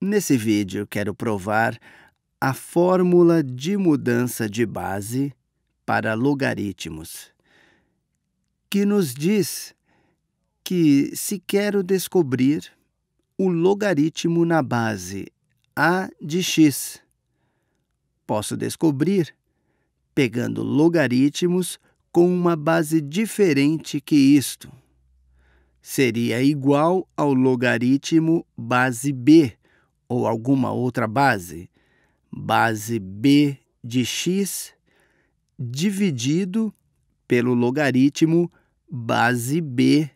Nesse vídeo, quero provar a fórmula de mudança de base para logaritmos, que nos diz que, se quero descobrir o logaritmo na base a de x, posso descobrir pegando logaritmos com uma base diferente que isto. Seria igual ao logaritmo base b, ou alguma outra base, base b de x dividido pelo logaritmo base b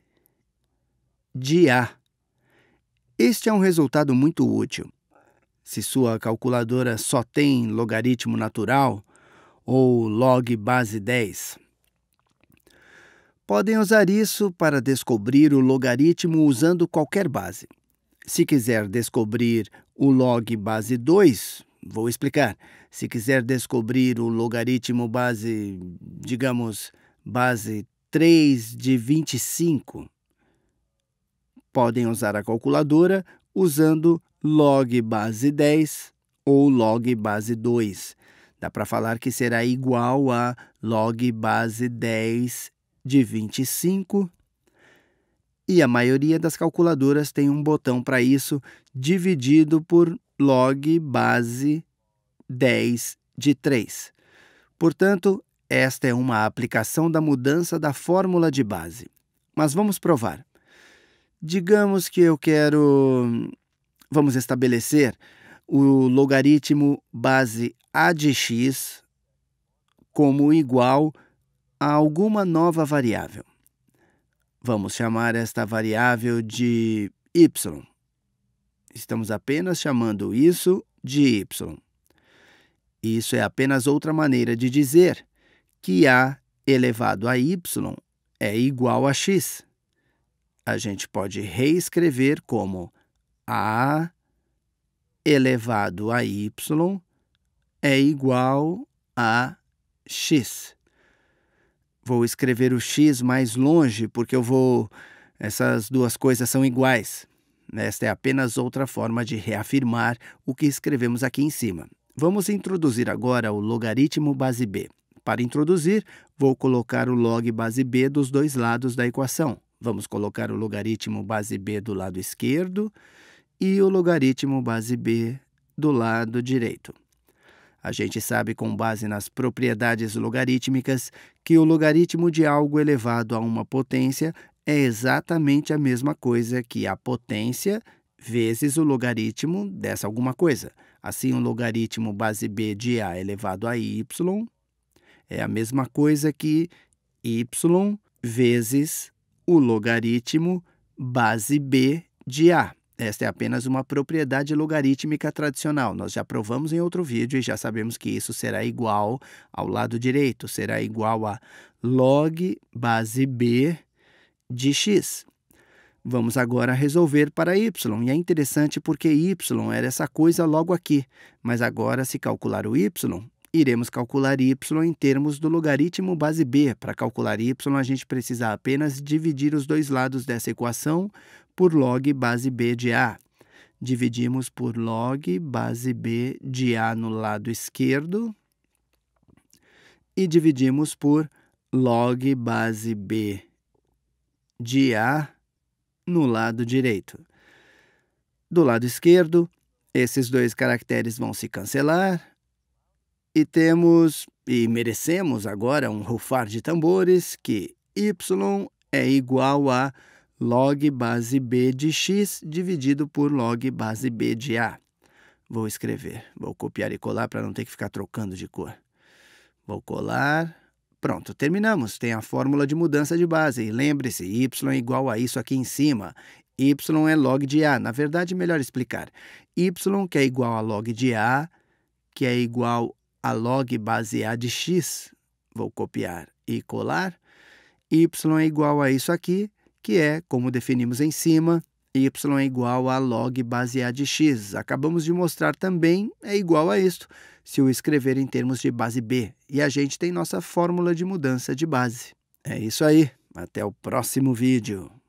de a. Este é um resultado muito útil. Se sua calculadora só tem logaritmo natural ou log base 10, podem usar isso para descobrir o logaritmo usando qualquer base. Se quiser descobrir o log base 2, vou explicar. Se quiser descobrir o logaritmo base, digamos, base 3 de 25, podem usar a calculadora usando log base 10 ou log base 2. Dá para falar que será igual a log base 10 de 25 e a maioria das calculadoras tem um botão para isso, dividido por log base 10 de 3. Portanto, esta é uma aplicação da mudança da fórmula de base. Mas vamos provar. Digamos que eu quero. Vamos estabelecer o logaritmo base a de x como igual a alguma nova variável. Vamos chamar esta variável de y. Estamos apenas chamando isso de y. Isso é apenas outra maneira de dizer que a elevado a y é igual a x. A gente pode reescrever como a elevado a y é igual a x. Vou escrever o x mais longe porque eu vou. Essas duas coisas são iguais. Esta é apenas outra forma de reafirmar o que escrevemos aqui em cima. Vamos introduzir agora o logaritmo base b. Para introduzir, vou colocar o log base b dos dois lados da equação. Vamos colocar o logaritmo base b do lado esquerdo e o logaritmo base b do lado direito. A gente sabe com base nas propriedades logarítmicas que o logaritmo de algo elevado a uma potência é exatamente a mesma coisa que a potência vezes o logaritmo dessa alguma coisa. Assim, o logaritmo base b de a elevado a y é a mesma coisa que y vezes o logaritmo base b de a. Esta é apenas uma propriedade logarítmica tradicional. Nós já provamos em outro vídeo e já sabemos que isso será igual ao lado direito, será igual a log base b de x. Vamos agora resolver para y, e é interessante porque y era essa coisa logo aqui, mas agora, se calcular o y, iremos calcular y em termos do logaritmo base b. Para calcular y, a gente precisa apenas dividir os dois lados dessa equação por log base B de A. Dividimos por log base B de A no lado esquerdo e dividimos por log base B de A no lado direito. Do lado esquerdo, esses dois caracteres vão se cancelar e temos e merecemos agora um rufar de tambores que y é igual a log base B de x dividido por log base B de A. Vou escrever, vou copiar e colar para não ter que ficar trocando de cor. Vou colar. Pronto, terminamos. Tem a fórmula de mudança de base. E lembre-se, y é igual a isso aqui em cima. y é log de A. Na verdade, melhor explicar. y que é igual a log de A, que é igual a log base A de x. Vou copiar e colar. y é igual a isso aqui que é, como definimos em cima, y é igual a log base a de x. Acabamos de mostrar também é igual a isto, se o escrever em termos de base b. E a gente tem nossa fórmula de mudança de base. É isso aí. Até o próximo vídeo.